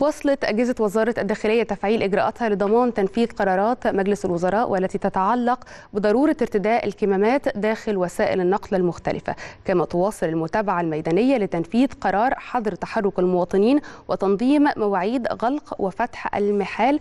واصلت أجهزة وزارة الداخلية تفعيل إجراءاتها لضمان تنفيذ قرارات مجلس الوزراء والتي تتعلق بضرورة ارتداء الكمامات داخل وسائل النقل المختلفة كما تواصل المتابعة الميدانية لتنفيذ قرار حظر تحرك المواطنين وتنظيم مواعيد غلق وفتح المحال